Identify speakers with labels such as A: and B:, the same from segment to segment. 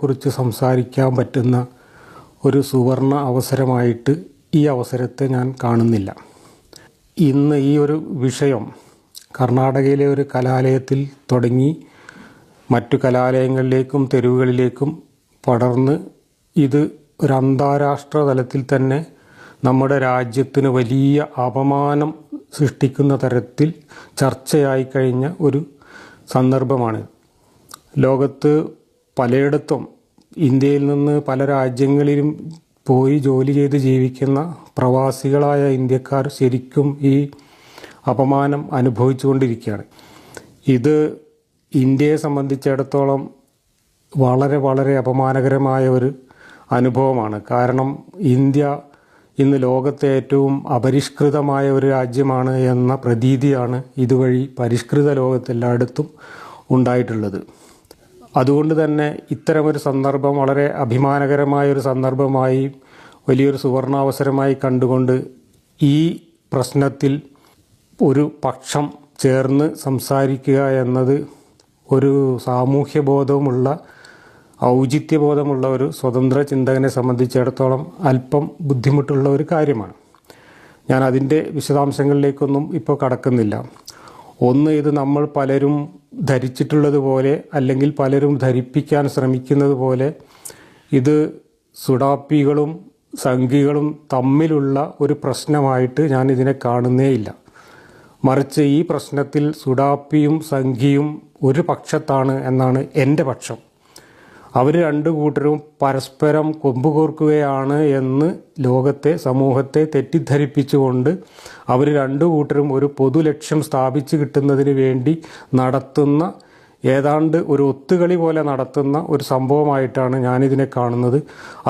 A: കുറിച്ച് സംസാരിക്കാൻ പറ്റുന്ന ഒരു സുവർണ അവസരമായിട്ട് ഈ അവസരത്തെ ഞാൻ കാണുന്നില്ല ഇന്ന് ഈ ഒരു വിഷയം കർണാടകയിലെ ഒരു കലാലയത്തിൽ തുടങ്ങി മറ്റു കലാലയങ്ങളിലേക്കും തെരുവുകളിലേക്കും പടർന്ന് ഇത് ഒരു അന്താരാഷ്ട്ര തലത്തിൽ തന്നെ നമ്മുടെ രാജ്യത്തിന് വലിയ അപമാനം സൃഷ്ടിക്കുന്ന തരത്തിൽ ചർച്ചയായി കഴിഞ്ഞ ഒരു സന്ദർഭമാണ് ലോകത്ത് പലയിടത്തും ഇന്ത്യയിൽ നിന്ന് പല രാജ്യങ്ങളിലും പോയി ജോലി ചെയ്ത് ജീവിക്കുന്ന പ്രവാസികളായ ഇന്ത്യക്കാർ ശരിക്കും ഈ അപമാനം അനുഭവിച്ചുകൊണ്ടിരിക്കുകയാണ് ഇത് ഇന്ത്യയെ സംബന്ധിച്ചിടത്തോളം വളരെ വളരെ അപമാനകരമായ ഒരു അനുഭവമാണ് കാരണം ഇന്ത്യ ഇന്ന് ലോകത്തെ ഏറ്റവും അപരിഷ്കൃതമായ ഒരു രാജ്യമാണ് എന്ന പ്രതീതിയാണ് ഇതുവഴി പരിഷ്കൃത ലോകത്തെല്ലായിടത്തും ഉണ്ടായിട്ടുള്ളത് അതുകൊണ്ട് തന്നെ ഇത്തരമൊരു സന്ദർഭം വളരെ അഭിമാനകരമായ ഒരു സന്ദർഭമായി വലിയൊരു സുവർണാവസരമായി കണ്ടുകൊണ്ട് ഈ പ്രശ്നത്തിൽ ഒരു പക്ഷം ചേർന്ന് സംസാരിക്കുക എന്നത് ഒരു സാമൂഹ്യബോധവുമുള്ള ഔചിത്യബോധമുള്ള ഒരു സ്വതന്ത്ര ചിന്തകനെ സംബന്ധിച്ചിടത്തോളം അല്പം ബുദ്ധിമുട്ടുള്ള ഒരു കാര്യമാണ് ഞാൻ അതിൻ്റെ വിശദാംശങ്ങളിലേക്കൊന്നും ഇപ്പോൾ കടക്കുന്നില്ല ഒന്ന് ഇത് നമ്മൾ പലരും ധരിച്ചിട്ടുള്ളത് പോലെ അല്ലെങ്കിൽ പലരും ധരിപ്പിക്കാൻ ശ്രമിക്കുന്നത് പോലെ ഇത് സുഡാപ്പികളും സംഘികളും തമ്മിലുള്ള ഒരു പ്രശ്നമായിട്ട് ഞാൻ ഇതിനെ കാണുന്നേയില്ല മറിച്ച് ഈ പ്രശ്നത്തിൽ സുഡാപ്പിയും സംഘിയും ഒരു പക്ഷത്താണ് എന്നാണ് എൻ്റെ പക്ഷം അവർ രണ്ട് കൂട്ടരും പരസ്പരം കൊമ്പുകോർക്കുകയാണ് എന്ന് ലോകത്തെ സമൂഹത്തെ തെറ്റിദ്ധരിപ്പിച്ചുകൊണ്ട് അവർ രണ്ടു കൂട്ടരും ഒരു പൊതു ലക്ഷ്യം സ്ഥാപിച്ചു കിട്ടുന്നതിന് വേണ്ടി നടത്തുന്ന ഏതാണ്ട് ഒരു ഒത്തുകളി പോലെ നടത്തുന്ന ഒരു സംഭവമായിട്ടാണ് ഞാനിതിനെ കാണുന്നത്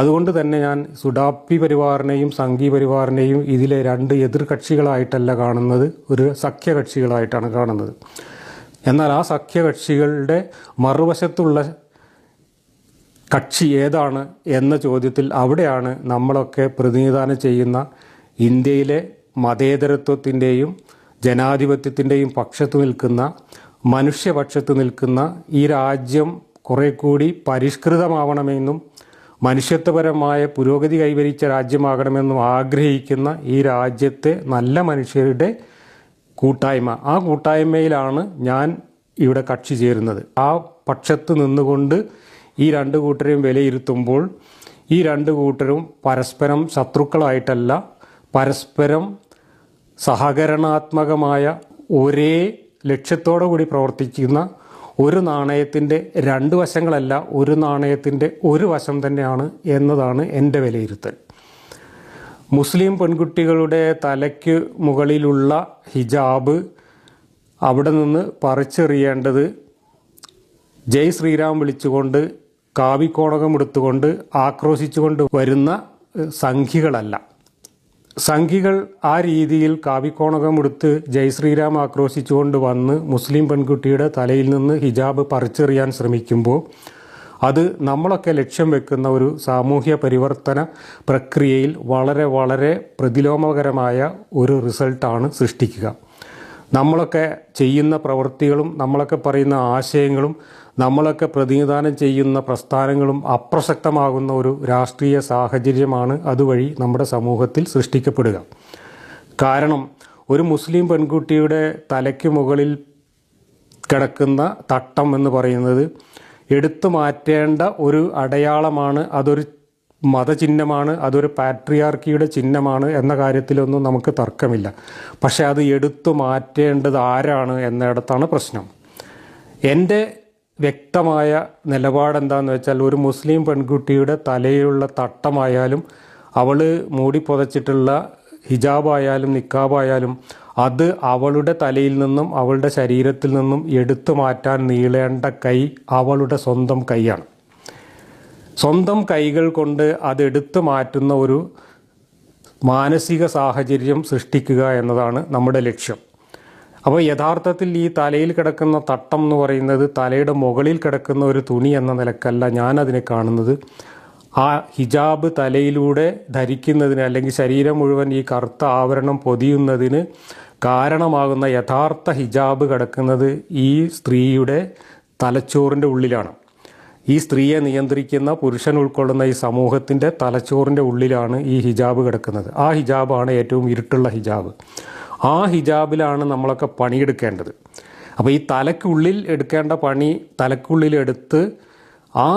A: അതുകൊണ്ട് തന്നെ ഞാൻ സുഡാപ്പി പരിവാറിനെയും സംഘി പരിവാറിനെയും ഇതിലെ രണ്ട് എതിർകക്ഷികളായിട്ടല്ല കാണുന്നത് ഒരു സഖ്യകക്ഷികളായിട്ടാണ് കാണുന്നത് എന്നാൽ ആ സഖ്യകക്ഷികളുടെ മറുവശത്തുള്ള കക്ഷി ഏതാണ് എന്ന ചോദ്യത്തിൽ അവിടെയാണ് നമ്മളൊക്കെ പ്രതിനിധാനം ചെയ്യുന്ന ഇന്ത്യയിലെ മതേതരത്വത്തിൻ്റെയും ജനാധിപത്യത്തിൻ്റെയും പക്ഷത്ത് നിൽക്കുന്ന മനുഷ്യപക്ഷത്ത് നിൽക്കുന്ന ഈ രാജ്യം കുറെ കൂടി പരിഷ്കൃതമാവണമെന്നും മനുഷ്യത്വപരമായ പുരോഗതി കൈവരിച്ച രാജ്യമാകണമെന്നും ആഗ്രഹിക്കുന്ന ഈ രാജ്യത്തെ നല്ല മനുഷ്യരുടെ കൂട്ടായ്മ ആ കൂട്ടായ്മയിലാണ് ഞാൻ ഇവിടെ കക്ഷി ചേരുന്നത് ആ പക്ഷത്ത് നിന്നുകൊണ്ട് ഈ രണ്ട് കൂട്ടരെയും വിലയിരുത്തുമ്പോൾ ഈ രണ്ട് കൂട്ടരും പരസ്പരം ശത്രുക്കളായിട്ടല്ല പരസ്പരം സഹകരണാത്മകമായ ഒരേ ലക്ഷ്യത്തോടു കൂടി പ്രവർത്തിക്കുന്ന ഒരു നാണയത്തിൻ്റെ രണ്ട് വശങ്ങളല്ല ഒരു നാണയത്തിൻ്റെ ഒരു വശം തന്നെയാണ് എന്നതാണ് എൻ്റെ വിലയിരുത്തൽ മുസ്ലിം പെൺകുട്ടികളുടെ തലയ്ക്ക് മുകളിലുള്ള ഹിജാബ് അവിടെ നിന്ന് പറിച്ചെറിയേണ്ടത് ജയ് ശ്രീറാം വിളിച്ചുകൊണ്ട് കാവിക്കോടകം എടുത്തുകൊണ്ട് ആക്രോശിച്ചുകൊണ്ട് വരുന്ന സംഖികളല്ല സംഖികൾ ആ രീതിയിൽ കാവിക്കോണകം എടുത്ത് ജയശ്രീരാം ആക്രോശിച്ചുകൊണ്ട് വന്ന് മുസ്ലിം പെൺകുട്ടിയുടെ തലയിൽ നിന്ന് ഹിജാബ് പറിച്ചെറിയാൻ ശ്രമിക്കുമ്പോൾ അത് നമ്മളൊക്കെ ലക്ഷ്യം വെക്കുന്ന ഒരു സാമൂഹ്യ പരിവർത്തന പ്രക്രിയയിൽ വളരെ വളരെ പ്രതിലോമകരമായ ഒരു റിസൾട്ടാണ് സൃഷ്ടിക്കുക നമ്മളൊക്കെ ചെയ്യുന്ന പ്രവൃത്തികളും നമ്മളൊക്കെ പറയുന്ന ആശയങ്ങളും നമ്മളൊക്കെ പ്രതിനിധാനം ചെയ്യുന്ന പ്രസ്ഥാനങ്ങളും അപ്രസക്തമാകുന്ന ഒരു രാഷ്ട്രീയ സാഹചര്യമാണ് അതുവഴി നമ്മുടെ സമൂഹത്തിൽ സൃഷ്ടിക്കപ്പെടുക കാരണം ഒരു മുസ്ലിം പെൺകുട്ടിയുടെ തലയ്ക്ക് മുകളിൽ കിടക്കുന്ന തട്ടം എന്ന് പറയുന്നത് എടുത്തു മാറ്റേണ്ട ഒരു അടയാളമാണ് അതൊരു മതചിഹ്നമാണ് അതൊരു പാട്രിയാർക്കിയുടെ ചിഹ്നമാണ് എന്ന കാര്യത്തിലൊന്നും നമുക്ക് തർക്കമില്ല പക്ഷേ അത് എടുത്തു മാറ്റേണ്ടത് ആരാണ് എന്നിടത്താണ് പ്രശ്നം എൻ്റെ വ്യക്തമായ നിലപാട് വെച്ചാൽ ഒരു മുസ്ലിം പെൺകുട്ടിയുടെ തലയിലുള്ള തട്ടമായാലും അവൾ മൂടി പുതച്ചിട്ടുള്ള ഹിജാബായാലും നിക്കാബായാലും അത് അവളുടെ തലയിൽ നിന്നും അവളുടെ ശരീരത്തിൽ നിന്നും എടുത്തു മാറ്റാൻ നീളേണ്ട കൈ അവളുടെ സ്വന്തം കൈയാണ് സ്വന്തം കൈകൾ കൊണ്ട് അതെടുത്തു മാറ്റുന്ന ഒരു മാനസിക സാഹചര്യം സൃഷ്ടിക്കുക എന്നതാണ് നമ്മുടെ ലക്ഷ്യം അപ്പോൾ യഥാർത്ഥത്തിൽ ഈ തലയിൽ കിടക്കുന്ന തട്ടം എന്ന് പറയുന്നത് തലയുടെ മുകളിൽ കിടക്കുന്ന ഒരു തുണി എന്ന നിലക്കല്ല ഞാനതിനെ കാണുന്നത് ആ ഹിജാബ് തലയിലൂടെ ധരിക്കുന്നതിന് അല്ലെങ്കിൽ ശരീരം മുഴുവൻ ഈ കറുത്ത ആവരണം പൊതിയുന്നതിന് കാരണമാകുന്ന യഥാർത്ഥ ഹിജാബ് കിടക്കുന്നത് ഈ സ്ത്രീയുടെ തലച്ചോറിൻ്റെ ഉള്ളിലാണ് ഈ സ്ത്രീയെ നിയന്ത്രിക്കുന്ന പുരുഷൻ ഉൾക്കൊള്ളുന്ന ഈ സമൂഹത്തിൻ്റെ തലച്ചോറിൻ്റെ ഉള്ളിലാണ് ഈ ഹിജാബ് കിടക്കുന്നത് ആ ഹിജാബാണ് ഏറ്റവും ഇരുട്ടുള്ള ഹിജാബ് ആ ഹിജാബിലാണ് നമ്മളൊക്കെ പണിയെടുക്കേണ്ടത് അപ്പോൾ ഈ തലക്കുള്ളിൽ എടുക്കേണ്ട പണി തലക്കുള്ളിൽ എടുത്ത് ആ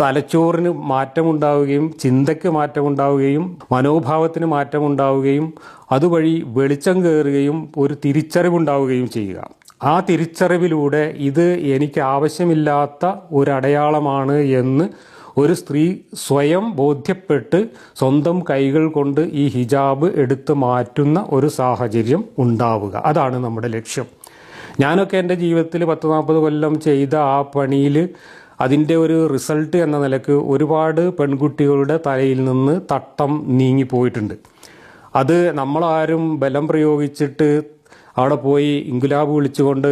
A: തലച്ചോറിന് മാറ്റമുണ്ടാവുകയും ചിന്തയ്ക്ക് മാറ്റമുണ്ടാവുകയും മനോഭാവത്തിന് മാറ്റമുണ്ടാവുകയും അതുവഴി വെളിച്ചം കയറുകയും ഒരു തിരിച്ചറിവുണ്ടാവുകയും ചെയ്യുക ആ തിരിച്ചറിവിലൂടെ ഇത് എനിക്ക് ആവശ്യമില്ലാത്ത ഒരടയാളമാണ് എന്ന് ഒരു സ്ത്രീ സ്വയം ബോധ്യപ്പെട്ട് സ്വന്തം കൈകൾ കൊണ്ട് ഈ ഹിജാബ് എടുത്ത് മാറ്റുന്ന ഒരു സാഹചര്യം ഉണ്ടാവുക അതാണ് നമ്മുടെ ലക്ഷ്യം ഞാനൊക്കെ എൻ്റെ ജീവിതത്തിൽ പത്ത് നാൽപ്പത് കൊല്ലം ചെയ്ത ആ പണിയിൽ അതിൻ്റെ ഒരു റിസൾട്ട് എന്ന നിലക്ക് ഒരുപാട് പെൺകുട്ടികളുടെ തലയിൽ നിന്ന് തട്ടം നീങ്ങിപ്പോയിട്ടുണ്ട് അത് നമ്മളാരും ബലം പ്രയോഗിച്ചിട്ട് അവിടെ പോയി ഇൻകുലാബ് വിളിച്ചുകൊണ്ട്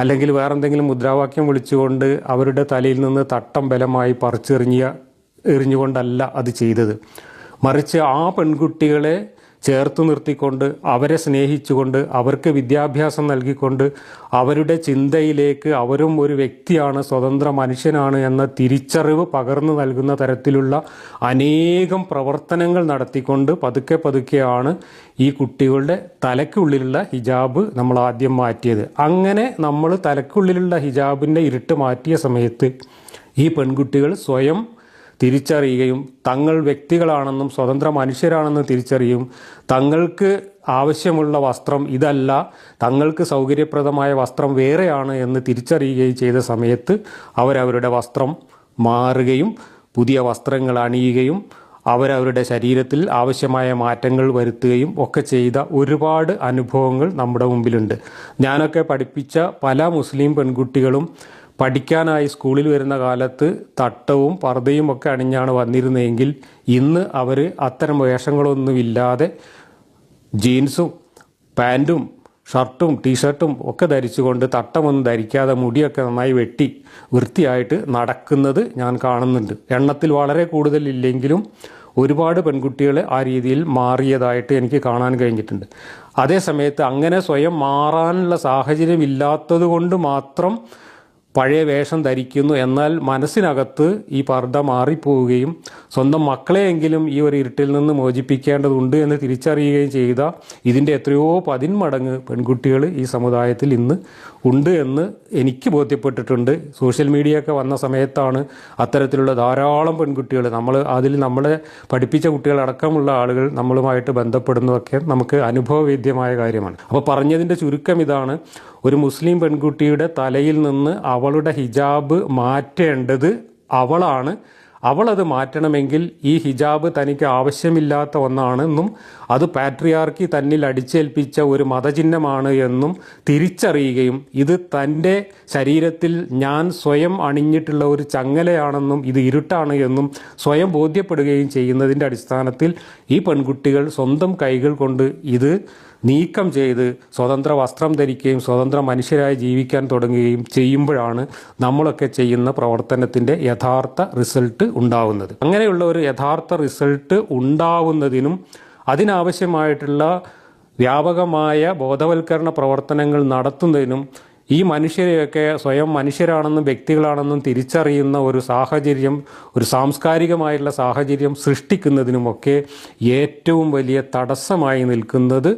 A: അല്ലെങ്കിൽ വേറെന്തെങ്കിലും മുദ്രാവാക്യം വിളിച്ചുകൊണ്ട് അവരുടെ തലയിൽ നിന്ന് തട്ടം ബലമായി പറിച്ചെറിഞ്ഞ എറിഞ്ഞുകൊണ്ടല്ല അത് ചെയ്തത് മറിച്ച് ആ പെൺകുട്ടികളെ ചേർത്ത് നിർത്തിക്കൊണ്ട് അവരെ സ്നേഹിച്ചുകൊണ്ട് അവർക്ക് വിദ്യാഭ്യാസം നൽകിക്കൊണ്ട് അവരുടെ ചിന്തയിലേക്ക് അവരും ഒരു വ്യക്തിയാണ് സ്വതന്ത്ര മനുഷ്യനാണ് എന്ന തിരിച്ചറിവ് പകർന്നു നൽകുന്ന തരത്തിലുള്ള അനേകം പ്രവർത്തനങ്ങൾ നടത്തിക്കൊണ്ട് പതുക്കെ പതുക്കെയാണ് ഈ കുട്ടികളുടെ തലയ്ക്കുള്ളിലുള്ള ഹിജാബ് നമ്മൾ ആദ്യം മാറ്റിയത് അങ്ങനെ നമ്മൾ തലയ്ക്കുള്ളിലുള്ള ഹിജാബിൻ്റെ ഇരുട്ട് മാറ്റിയ സമയത്ത് ഈ പെൺകുട്ടികൾ സ്വയം തിരിച്ചറിയുകയും തങ്ങൾ വ്യക്തികളാണെന്നും സ്വതന്ത്ര മനുഷ്യരാണെന്നും തിരിച്ചറിയും തങ്ങൾക്ക് ആവശ്യമുള്ള വസ്ത്രം ഇതല്ല തങ്ങൾക്ക് സൗകര്യപ്രദമായ വസ്ത്രം വേറെയാണ് എന്ന് തിരിച്ചറിയുകയും ചെയ്ത സമയത്ത് അവരവരുടെ വസ്ത്രം മാറുകയും പുതിയ വസ്ത്രങ്ങൾ അണിയുകയും അവരവരുടെ ശരീരത്തിൽ ആവശ്യമായ മാറ്റങ്ങൾ വരുത്തുകയും ഒക്കെ ചെയ്ത ഒരുപാട് അനുഭവങ്ങൾ നമ്മുടെ മുമ്പിലുണ്ട് ഞാനൊക്കെ പഠിപ്പിച്ച പല മുസ്ലിം പെൺകുട്ടികളും പഠിക്കാനായി സ്കൂളിൽ വരുന്ന കാലത്ത് തട്ടവും പർദ്ദയും ഒക്കെ അണിഞ്ഞാണ് വന്നിരുന്നതെങ്കിൽ ഇന്ന് അവർ അത്തരം വേഷങ്ങളൊന്നുമില്ലാതെ ജീൻസും പാൻറ്റും ഷർട്ടും ടീഷർട്ടും ഒക്കെ ധരിച്ചുകൊണ്ട് തട്ടമൊന്നും ധരിക്കാതെ മുടിയൊക്കെ നന്നായി വെട്ടി വൃത്തിയായിട്ട് നടക്കുന്നത് ഞാൻ കാണുന്നുണ്ട് എണ്ണത്തിൽ വളരെ കൂടുതലില്ലെങ്കിലും ഒരുപാട് പെൺകുട്ടികൾ ആ രീതിയിൽ മാറിയതായിട്ട് എനിക്ക് കാണാൻ കഴിഞ്ഞിട്ടുണ്ട് അതേ സമയത്ത് അങ്ങനെ സ്വയം മാറാനുള്ള സാഹചര്യം ഇല്ലാത്തത് കൊണ്ട് മാത്രം പഴയ വേഷം ധരിക്കുന്നു എന്നാൽ മനസ്സിനകത്ത് ഈ പർദ്ദ മാറിപ്പോവുകയും സ്വന്തം മക്കളെയെങ്കിലും ഈ ഒരു ഇരുട്ടിൽ നിന്ന് മോചിപ്പിക്കേണ്ടതുണ്ട് എന്ന് തിരിച്ചറിയുകയും ചെയ്ത ഇതിൻ്റെ എത്രയോ പതിന്മടങ്ങ് പെൺകുട്ടികൾ ഈ സമുദായത്തിൽ ഇന്ന് ഉണ്ട് എന്ന് എനിക്ക് ബോധ്യപ്പെട്ടിട്ടുണ്ട് സോഷ്യൽ മീഡിയ ഒക്കെ വന്ന സമയത്താണ് അത്തരത്തിലുള്ള ധാരാളം പെൺകുട്ടികൾ നമ്മൾ അതിൽ നമ്മളെ പഠിപ്പിച്ച കുട്ടികളടക്കമുള്ള ആളുകൾ നമ്മളുമായിട്ട് ബന്ധപ്പെടുന്നതൊക്കെ നമുക്ക് അനുഭവവേദ്യമായ കാര്യമാണ് അപ്പോൾ പറഞ്ഞതിൻ്റെ ചുരുക്കം ഇതാണ് ഒരു മുസ്ലിം പെൺകുട്ടിയുടെ തലയിൽ നിന്ന് അവളുടെ ഹിജാബ് മാറ്റേണ്ടത് അവളാണ് അവളത് മാറ്റണമെങ്കിൽ ഈ ഹിജാബ് തനിക്ക് ആവശ്യമില്ലാത്ത ഒന്നാണെന്നും അത് പാട്രിയാർക്കി തന്നിൽ അടിച്ചേൽപ്പിച്ച ഒരു മതചിഹ്നമാണ് എന്നും തിരിച്ചറിയുകയും ഇത് തൻ്റെ ശരീരത്തിൽ ഞാൻ സ്വയം അണിഞ്ഞിട്ടുള്ള ഒരു ചങ്ങലയാണെന്നും ഇത് ഇരുട്ടാണ് എന്നും സ്വയം ബോധ്യപ്പെടുകയും ചെയ്യുന്നതിൻ്റെ അടിസ്ഥാനത്തിൽ ഈ പെൺകുട്ടികൾ സ്വന്തം കൈകൾ കൊണ്ട് ഇത് നീക്കം ചെയ്ത് സ്വതന്ത്ര വസ്ത്രം ധരിക്കുകയും സ്വതന്ത്ര മനുഷ്യരായി ജീവിക്കാൻ തുടങ്ങുകയും ചെയ്യുമ്പോഴാണ് നമ്മളൊക്കെ ചെയ്യുന്ന പ്രവർത്തനത്തിൻ്റെ യഥാർത്ഥ റിസൾട്ട് ഉണ്ടാവുന്നത് അങ്ങനെയുള്ള ഒരു യഥാർത്ഥ റിസൾട്ട് ഉണ്ടാവുന്നതിനും അതിനാവശ്യമായിട്ടുള്ള വ്യാപകമായ ബോധവൽക്കരണ പ്രവർത്തനങ്ങൾ നടത്തുന്നതിനും ഈ മനുഷ്യരെയൊക്കെ സ്വയം മനുഷ്യരാണെന്നും വ്യക്തികളാണെന്നും തിരിച്ചറിയുന്ന ഒരു സാഹചര്യം ഒരു സാംസ്കാരികമായിട്ടുള്ള സാഹചര്യം സൃഷ്ടിക്കുന്നതിനുമൊക്കെ ഏറ്റവും വലിയ തടസ്സമായി നിൽക്കുന്നത്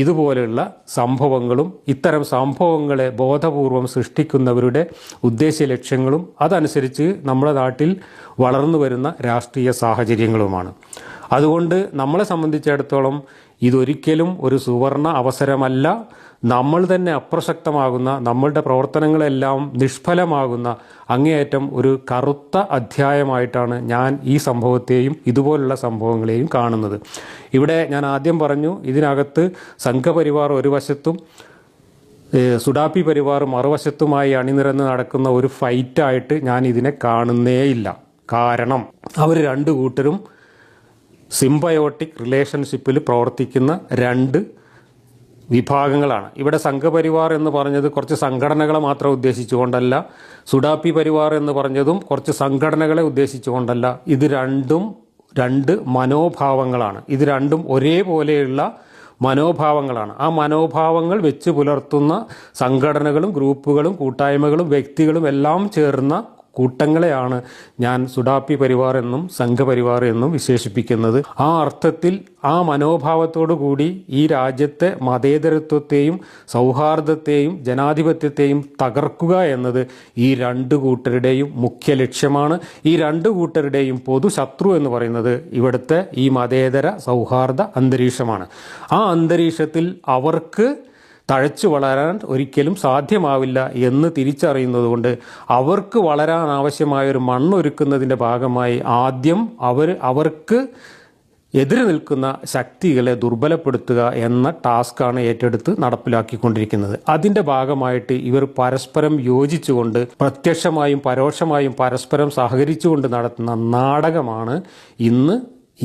A: ഇതുപോലെയുള്ള സംഭവങ്ങളും ഇത്തരം സംഭവങ്ങളെ ബോധപൂർവം സൃഷ്ടിക്കുന്നവരുടെ ഉദ്ദേശ്യ ലക്ഷ്യങ്ങളും അതനുസരിച്ച് നമ്മുടെ നാട്ടിൽ വളർന്നു വരുന്ന രാഷ്ട്രീയ സാഹചര്യങ്ങളുമാണ് അതുകൊണ്ട് നമ്മളെ സംബന്ധിച്ചിടത്തോളം ഇതൊരിക്കലും ഒരു സുവർണ അവസരമല്ല നമ്മൾ തന്നെ അപ്രസക്തമാകുന്ന നമ്മളുടെ പ്രവർത്തനങ്ങളെല്ലാം നിഷ്ഫലമാകുന്ന അങ്ങേയറ്റം ഒരു കറുത്ത അധ്യായമായിട്ടാണ് ഞാൻ ഈ സംഭവത്തെയും ഇതുപോലുള്ള സംഭവങ്ങളെയും കാണുന്നത് ഇവിടെ ഞാൻ ആദ്യം പറഞ്ഞു ഇതിനകത്ത് സംഘപരിവാർ ഒരു വശത്തും സുഡാപ്പി പരിവാർ മറുവശത്തുമായി അണിനിരന്ന് നടക്കുന്ന ഒരു ഫൈറ്റായിട്ട് ഞാൻ ഇതിനെ കാണുന്നേയില്ല കാരണം അവർ രണ്ട് കൂട്ടരും സിംബയോട്ടിക് റിലേഷൻഷിപ്പിൽ പ്രവർത്തിക്കുന്ന രണ്ട് വിഭാഗങ്ങളാണ് ഇവിടെ സംഘപരിവാർ എന്ന് പറഞ്ഞത് കുറച്ച് സംഘടനകളെ മാത്രം ഉദ്ദേശിച്ചുകൊണ്ടല്ല സുഡാപ്പി പരിവാർ എന്ന് പറഞ്ഞതും കുറച്ച് സംഘടനകളെ ഉദ്ദേശിച്ചുകൊണ്ടല്ല ഇത് രണ്ടും രണ്ട് മനോഭാവങ്ങളാണ് ഇത് രണ്ടും ഒരേപോലെയുള്ള മനോഭാവങ്ങളാണ് ആ മനോഭാവങ്ങൾ വെച്ച് പുലർത്തുന്ന സംഘടനകളും ഗ്രൂപ്പുകളും കൂട്ടായ്മകളും വ്യക്തികളും എല്ലാം ചേർന്ന കൂട്ടങ്ങളെയാണ് ഞാൻ സുഡാപ്പി പരിവാർ എന്നും സംഘപരിവാർ എന്നും വിശേഷിപ്പിക്കുന്നത് ആ അർത്ഥത്തിൽ ആ മനോഭാവത്തോടു കൂടി ഈ രാജ്യത്തെ മതേതരത്വത്തെയും സൗഹാർദ്ദത്തെയും ജനാധിപത്യത്തെയും തകർക്കുക എന്നത് ഈ രണ്ട് കൂട്ടരുടെയും മുഖ്യ ലക്ഷ്യമാണ് ഈ രണ്ട് കൂട്ടരുടെയും പൊതു ശത്രു എന്ന് പറയുന്നത് ഇവിടുത്തെ ഈ മതേതര സൗഹാർദ്ദ അന്തരീക്ഷമാണ് ആ അന്തരീക്ഷത്തിൽ അവർക്ക് തഴച്ചു വളരാൻ ഒരിക്കലും സാധ്യമാവില്ല എന്ന് തിരിച്ചറിയുന്നതുകൊണ്ട് അവർക്ക് വളരാൻ ആവശ്യമായ ഒരു മണ്ണൊരുക്കുന്നതിൻ്റെ ഭാഗമായി ആദ്യം അവർ അവർക്ക് എതിരെ നിൽക്കുന്ന ശക്തികളെ ദുർബലപ്പെടുത്തുക എന്ന ടാസ്ക്കാണ് ഏറ്റെടുത്ത് നടപ്പിലാക്കിക്കൊണ്ടിരിക്കുന്നത് അതിന്റെ ഭാഗമായിട്ട് ഇവർ പരസ്പരം യോജിച്ചുകൊണ്ട് പ്രത്യക്ഷമായും പരോക്ഷമായും പരസ്പരം സഹകരിച്ചുകൊണ്ട് നടത്തുന്ന നാടകമാണ് ഇന്ന്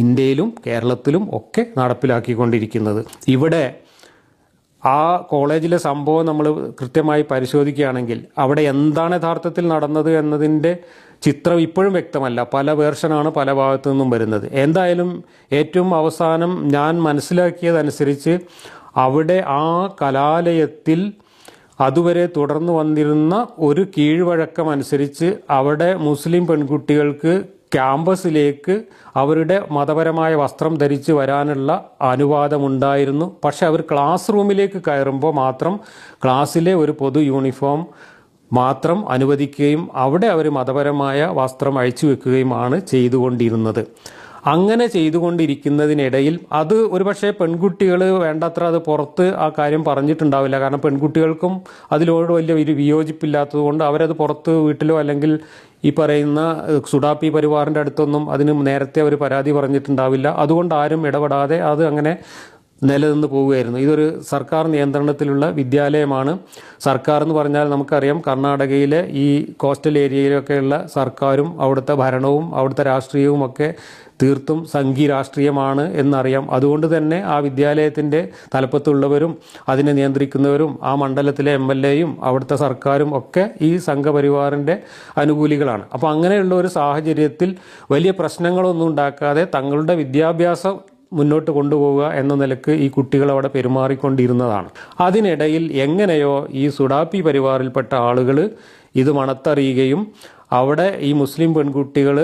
A: ഇന്ത്യയിലും കേരളത്തിലും ഒക്കെ നടപ്പിലാക്കിക്കൊണ്ടിരിക്കുന്നത് ഇവിടെ ആ കോളേജിലെ സംഭവം നമ്മൾ കൃത്യമായി പരിശോധിക്കുകയാണെങ്കിൽ അവിടെ എന്താണ് യഥാർത്ഥത്തിൽ നടന്നത് എന്നതിൻ്റെ ചിത്രം ഇപ്പോഴും വ്യക്തമല്ല പല വേർഷനാണ് പല ഭാഗത്തു നിന്നും വരുന്നത് എന്തായാലും ഏറ്റവും അവസാനം ഞാൻ മനസ്സിലാക്കിയതനുസരിച്ച് അവിടെ ആ കലാലയത്തിൽ അതുവരെ തുടർന്നു വന്നിരുന്ന ഒരു കീഴ്വഴക്കം അനുസരിച്ച് അവിടെ മുസ്ലിം പെൺകുട്ടികൾക്ക് ക്യാമ്പസിലേക്ക് അവരുടെ മതപരമായ വസ്ത്രം ധരിച്ച് വരാനുള്ള അനുവാദമുണ്ടായിരുന്നു പക്ഷെ അവർ ക്ലാസ് റൂമിലേക്ക് കയറുമ്പോൾ മാത്രം ക്ലാസ്സിലെ ഒരു പൊതു യൂണിഫോം മാത്രം അനുവദിക്കുകയും അവിടെ അവർ മതപരമായ വസ്ത്രം അഴിച്ചു വെക്കുകയുമാണ് ചെയ്തുകൊണ്ടിരുന്നത് അങ്ങനെ ചെയ്തുകൊണ്ടിരിക്കുന്നതിനിടയിൽ അത് ഒരുപക്ഷെ പെൺകുട്ടികൾ വേണ്ടത്ര അത് പുറത്ത് ആ കാര്യം പറഞ്ഞിട്ടുണ്ടാവില്ല കാരണം പെൺകുട്ടികൾക്കും അതിലോട് വലിയ ഒരു വിയോജിപ്പില്ലാത്തതുകൊണ്ട് അവരത് പുറത്ത് വീട്ടിലോ അല്ലെങ്കിൽ ഈ പറയുന്ന സുഡാപ്പി പരിവാറിൻ്റെ അടുത്തൊന്നും അതിന് നേരത്തെ അവർ പരാതി പറഞ്ഞിട്ടുണ്ടാവില്ല അതുകൊണ്ട് ആരും ഇടപെടാതെ അത് അങ്ങനെ നിലനിന്ന് പോവുകയായിരുന്നു ഇതൊരു സർക്കാർ നിയന്ത്രണത്തിലുള്ള വിദ്യാലയമാണ് സർക്കാർ എന്ന് പറഞ്ഞാൽ നമുക്കറിയാം കർണാടകയിലെ ഈ കോസ്റ്റൽ ഏരിയയിലൊക്കെയുള്ള സർക്കാരും അവിടുത്തെ ഭരണവും അവിടുത്തെ രാഷ്ട്രീയവും ഒക്കെ തീർത്തും സംഘി രാഷ്ട്രീയമാണ് എന്നറിയാം അതുകൊണ്ട് തന്നെ ആ വിദ്യാലയത്തിൻ്റെ തലപ്പത്തുള്ളവരും അതിനെ നിയന്ത്രിക്കുന്നവരും ആ മണ്ഡലത്തിലെ എം എൽ എയും അവിടുത്തെ സർക്കാരും ഒക്കെ ഈ സംഘപരിവാറിൻ്റെ അനുകൂലികളാണ് അപ്പോൾ അങ്ങനെയുള്ള ഒരു സാഹചര്യത്തിൽ വലിയ പ്രശ്നങ്ങളൊന്നും ഉണ്ടാക്കാതെ തങ്ങളുടെ വിദ്യാഭ്യാസം മുന്നോട്ട് കൊണ്ടുപോവുക എന്ന നിലക്ക് ഈ കുട്ടികൾ അവിടെ പെരുമാറിക്കൊണ്ടിരുന്നതാണ് അതിനിടയിൽ എങ്ങനെയോ ഈ സുഡാപ്പി പരിവാറിൽപ്പെട്ട ആളുകൾ ഇത് മണത്തറിയുകയും അവിടെ ഈ മുസ്ലിം പെൺകുട്ടികൾ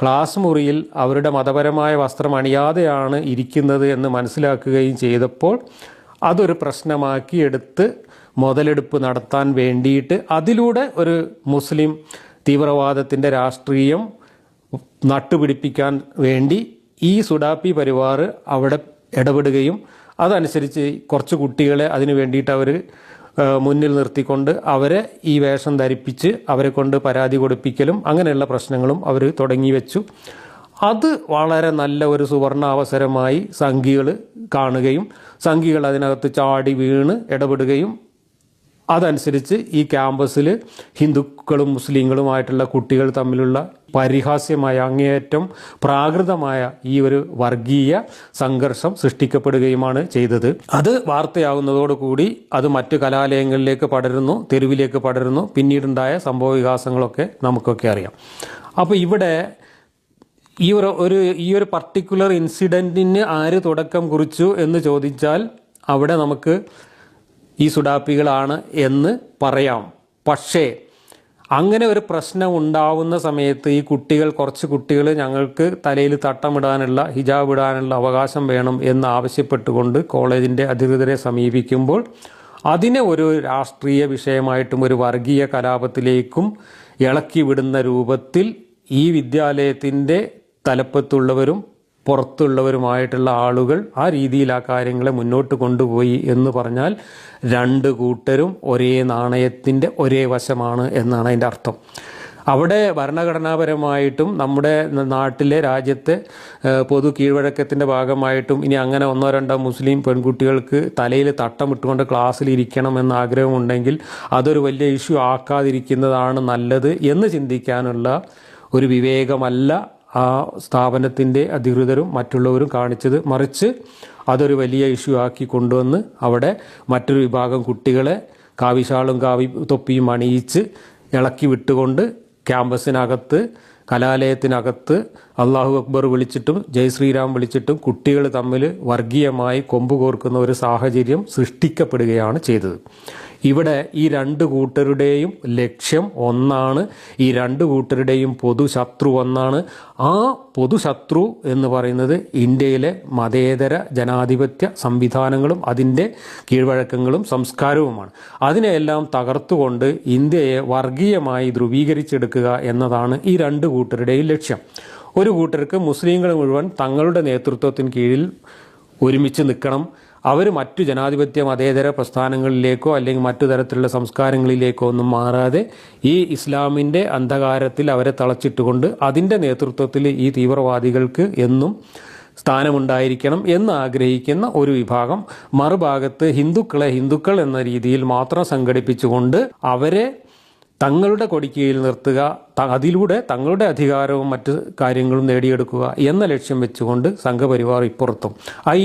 A: ക്ലാസ് മുറിയിൽ അവരുടെ മതപരമായ വസ്ത്രം അണിയാതെയാണ് ഇരിക്കുന്നത് എന്ന് മനസ്സിലാക്കുകയും ചെയ്തപ്പോൾ അതൊരു പ്രശ്നമാക്കി എടുത്ത് മുതലെടുപ്പ് നടത്താൻ വേണ്ടിയിട്ട് അതിലൂടെ ഒരു മുസ്ലിം തീവ്രവാദത്തിൻ്റെ രാഷ്ട്രീയം നട്ടുപിടിപ്പിക്കാൻ വേണ്ടി ഈ സുഡാപ്പി പരിവാർ അവിടെ ഇടപെടുകയും അതനുസരിച്ച് കുറച്ച് കുട്ടികളെ അതിനു വേണ്ടിയിട്ട് അവർ മുന്നിൽ നിർത്തിക്കൊണ്ട് അവരെ ഈ വേഷം ധരിപ്പിച്ച് അവരെ കൊണ്ട് പരാതി കൊടുപ്പിക്കലും അങ്ങനെയുള്ള പ്രശ്നങ്ങളും അവർ തുടങ്ങി വെച്ചു അത് വളരെ നല്ല ഒരു സുവർണ അവസരമായി സംഘികൾ കാണുകയും സംഘികൾ അതിനകത്ത് ചാടി വീണ് ഇടപെടുകയും അതനുസരിച്ച് ഈ ക്യാമ്പസിൽ ഹിന്ദുക്കളും മുസ്ലിങ്ങളുമായിട്ടുള്ള കുട്ടികൾ തമ്മിലുള്ള പരിഹാസ്യമായ അങ്ങേയറ്റം പ്രാകൃതമായ ഈ ഒരു വർഗീയ സംഘർഷം സൃഷ്ടിക്കപ്പെടുകയുമാണ് ചെയ്തത് അത് വാർത്തയാകുന്നതോടുകൂടി അത് മറ്റു കലാലയങ്ങളിലേക്ക് പടരുന്നു തെരുവിലേക്ക് പടരുന്നു പിന്നീടുണ്ടായ സംഭവ വികാസങ്ങളൊക്കെ നമുക്കൊക്കെ അറിയാം അപ്പോൾ ഇവിടെ ഈ ഒരു ഒരു ഈ ഒരു പർട്ടിക്കുലർ ഇൻസിഡൻറ്റിന് ആര് തുടക്കം കുറിച്ചു എന്ന് ചോദിച്ചാൽ അവിടെ നമുക്ക് ഈ സുഡാപ്പികളാണ് എന്ന് പറയാം പക്ഷേ അങ്ങനെ ഒരു പ്രശ്നം ഉണ്ടാവുന്ന സമയത്ത് ഈ കുട്ടികൾ കുറച്ച് കുട്ടികൾ ഞങ്ങൾക്ക് തലയിൽ തട്ടമിടാനുള്ള ഹിജാബ് ഇടാനുള്ള അവകാശം വേണം എന്ന് ആവശ്യപ്പെട്ടുകൊണ്ട് കോളേജിൻ്റെ അധികൃതരെ സമീപിക്കുമ്പോൾ അതിനെ ഒരു രാഷ്ട്രീയ വിഷയമായിട്ടും ഒരു വർഗീയ കലാപത്തിലേക്കും ഇളക്കി വിടുന്ന രൂപത്തിൽ ഈ വിദ്യാലയത്തിൻ്റെ തലപ്പത്തുള്ളവരും പുറത്തുള്ളവരുമായിട്ടുള്ള ആളുകൾ ആ രീതിയിൽ ആ കാര്യങ്ങളെ മുന്നോട്ട് കൊണ്ടുപോയി എന്ന് പറഞ്ഞാൽ രണ്ട് കൂട്ടരും ഒരേ നാണയത്തിൻ്റെ ഒരേ വശമാണ് എന്നാണ് അതിൻ്റെ അർത്ഥം അവിടെ ഭരണഘടനാപരമായിട്ടും നമ്മുടെ നാട്ടിലെ രാജ്യത്തെ പൊതു കീഴ്വഴക്കത്തിൻ്റെ ഭാഗമായിട്ടും ഇനി അങ്ങനെ ഒന്നോ രണ്ടോ മുസ്ലിം പെൺകുട്ടികൾക്ക് തലയിൽ തട്ടമിട്ടുകൊണ്ട് ക്ലാസ്സിൽ ഇരിക്കണം എന്ന ആഗ്രഹമുണ്ടെങ്കിൽ അതൊരു വലിയ ഇഷ്യൂ ആക്കാതിരിക്കുന്നതാണ് നല്ലത് എന്ന് ചിന്തിക്കാനുള്ള ഒരു വിവേകമല്ല ആ സ്ഥാപനത്തിൻ്റെ അധികൃതരും മറ്റുള്ളവരും കാണിച്ചത് മറിച്ച് അതൊരു വലിയ ഇഷ്യൂ ആക്കി കൊണ്ടുവന്ന് അവിടെ മറ്റൊരു വിഭാഗം കുട്ടികളെ കാവിശാളും കാവി തൊപ്പിയും അണിയിച്ച് ഇളക്കി വിട്ടുകൊണ്ട് ക്യാമ്പസിനകത്ത് കലാലയത്തിനകത്ത് അള്ളാഹു അക്ബർ വിളിച്ചിട്ടും ജയ് ശ്രീരാം വിളിച്ചിട്ടും കുട്ടികൾ തമ്മിൽ വർഗീയമായി കൊമ്പ് കോർക്കുന്ന ഒരു സാഹചര്യം സൃഷ്ടിക്കപ്പെടുകയാണ് ചെയ്തത് ഇവിടെ ഈ രണ്ട് കൂട്ടരുടെയും ലക്ഷ്യം ഒന്നാണ് ഈ രണ്ട് കൂട്ടരുടെയും പൊതുശത്രു ഒന്നാണ് ആ പൊതുശത്രു എന്ന് പറയുന്നത് ഇന്ത്യയിലെ മതേതര ജനാധിപത്യ സംവിധാനങ്ങളും അതിൻ്റെ കീഴ്വഴക്കങ്ങളും സംസ്കാരവുമാണ് അതിനെയെല്ലാം തകർത്തുകൊണ്ട് ഇന്ത്യയെ വർഗീയമായി ധ്രുവീകരിച്ചെടുക്കുക എന്നതാണ് ഈ രണ്ട് കൂട്ടരുടെയും ലക്ഷ്യം ഒരു കൂട്ടർക്ക് മുസ്ലിങ്ങൾ മുഴുവൻ തങ്ങളുടെ നേതൃത്വത്തിന് കീഴിൽ ഒരുമിച്ച് നിൽക്കണം അവർ മറ്റു ജനാധിപത്യ മതേതര പ്രസ്ഥാനങ്ങളിലേക്കോ അല്ലെങ്കിൽ മറ്റു തരത്തിലുള്ള സംസ്കാരങ്ങളിലേക്കോ ഒന്നും മാറാതെ ഈ ഇസ്ലാമിൻ്റെ അന്ധകാരത്തിൽ അവരെ തളച്ചിട്ടുകൊണ്ട് അതിൻ്റെ നേതൃത്വത്തിൽ ഈ തീവ്രവാദികൾക്ക് എന്നും സ്ഥാനമുണ്ടായിരിക്കണം എന്ന് ആഗ്രഹിക്കുന്ന ഒരു വിഭാഗം മറുഭാഗത്ത് ഹിന്ദുക്കളെ ഹിന്ദുക്കൾ എന്ന രീതിയിൽ മാത്രം സംഘടിപ്പിച്ചുകൊണ്ട് അവരെ തങ്ങളുടെ കൊടിക്കയിൽ നിർത്തുക അതിലൂടെ തങ്ങളുടെ അധികാരവും മറ്റ് കാര്യങ്ങളും നേടിയെടുക്കുക എന്ന ലക്ഷ്യം വെച്ചുകൊണ്ട് സംഘപരിവാർ ഇപ്പുറത്തും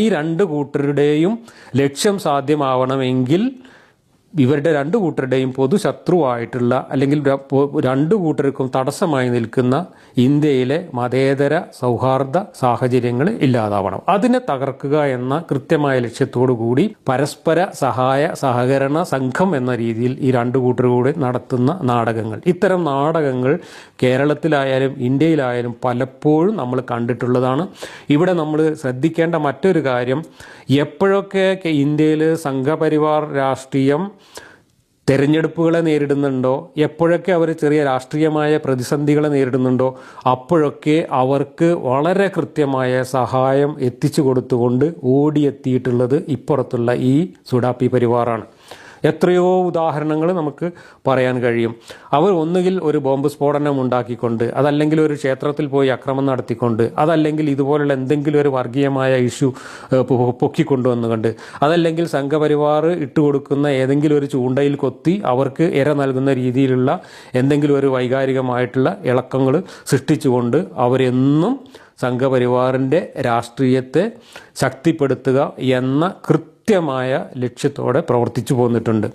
A: ഈ രണ്ട് കൂട്ടരുടെയും ലക്ഷ്യം സാധ്യമാവണമെങ്കിൽ ഇവരുടെ രണ്ടു കൂട്ടരുടെയും പൊതു അല്ലെങ്കിൽ രണ്ടു കൂട്ടർക്കും തടസ്സമായി നിൽക്കുന്ന ഇന്ത്യയിലെ മതേതര സൗഹാർദ്ദ സാഹചര്യങ്ങൾ ഇല്ലാതാവണം അതിനെ തകർക്കുക എന്ന കൃത്യമായ ലക്ഷ്യത്തോടുകൂടി പരസ്പര സഹായ സഹകരണ സംഘം എന്ന രീതിയിൽ ഈ രണ്ടു കൂട്ടരുകൂടി നടത്തുന്ന നാടകങ്ങൾ ഇത്തരം നാടകങ്ങൾ കേരളത്തിലായാലും ഇന്ത്യയിലായാലും പലപ്പോഴും നമ്മൾ കണ്ടിട്ടുള്ളതാണ് ഇവിടെ നമ്മൾ ശ്രദ്ധിക്കേണ്ട മറ്റൊരു കാര്യം എപ്പോഴൊക്കെ ഇന്ത്യയിൽ സംഘപരിവാർ രാഷ്ട്രീയം തെരഞ്ഞെടുപ്പുകളെ നേരിടുന്നുണ്ടോ എപ്പോഴൊക്കെ അവർ ചെറിയ രാഷ്ട്രീയമായ പ്രതിസന്ധികളെ നേരിടുന്നുണ്ടോ അപ്പോഴൊക്കെ അവർക്ക് വളരെ കൃത്യമായ സഹായം എത്തിച്ചു കൊടുത്തുകൊണ്ട് ഓടിയെത്തിയിട്ടുള്ളത് ഇപ്പുറത്തുള്ള ഈ സുഡാപ്പി പരിവാറാണ് എത്രയോ ഉദാഹരണങ്ങൾ നമുക്ക് പറയാൻ കഴിയും അവർ ഒന്നുകിൽ ഒരു ബോംബ് സ്ഫോടനം ഉണ്ടാക്കിക്കൊണ്ട് അതല്ലെങ്കിൽ ഒരു ക്ഷേത്രത്തിൽ പോയി അക്രമം നടത്തിക്കൊണ്ട് അതല്ലെങ്കിൽ ഇതുപോലുള്ള എന്തെങ്കിലും ഒരു വർഗീയമായ ഇഷ്യൂ പൊക്കിക്കൊണ്ടുവന്നുകൊണ്ട് അതല്ലെങ്കിൽ സംഘപരിവാർ ഇട്ടുകൊടുക്കുന്ന ഏതെങ്കിലും ഒരു ചൂണ്ടയിൽ കൊത്തി അവർക്ക് ഇര നൽകുന്ന രീതിയിലുള്ള എന്തെങ്കിലും ഒരു വൈകാരികമായിട്ടുള്ള ഇളക്കങ്ങൾ സൃഷ്ടിച്ചുകൊണ്ട് അവരെന്നും സംഘപരിവാറിൻ്റെ രാഷ്ട്രീയത്തെ ശക്തിപ്പെടുത്തുക എന്ന കൃത്യ കൃത്യമായ ലക്ഷ്യത്തോടെ പ്രവർത്തിച്ചു പോന്നിട്ടുണ്ട്